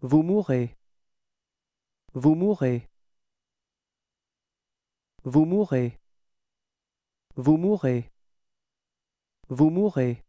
Vous mourrez. Vous mourrez. Vous mourrez. Vous mourrez. Vous mourrez.